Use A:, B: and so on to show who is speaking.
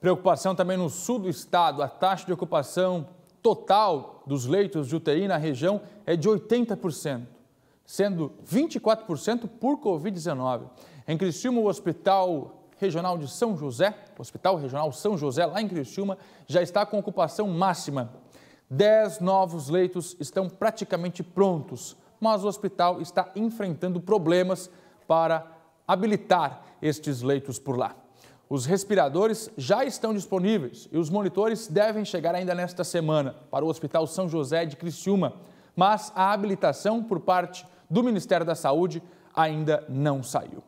A: Preocupação também no sul do estado. A taxa de ocupação total dos leitos de UTI na região é de 80%, sendo 24% por Covid-19. Em Criciúma, o Hospital Regional de São José, o Hospital Regional São José, lá em Criciúma, já está com ocupação máxima. 10 novos leitos estão praticamente prontos, mas o hospital está enfrentando problemas para habilitar estes leitos por lá. Os respiradores já estão disponíveis e os monitores devem chegar ainda nesta semana para o Hospital São José de Criciúma, mas a habilitação por parte do Ministério da Saúde ainda não saiu.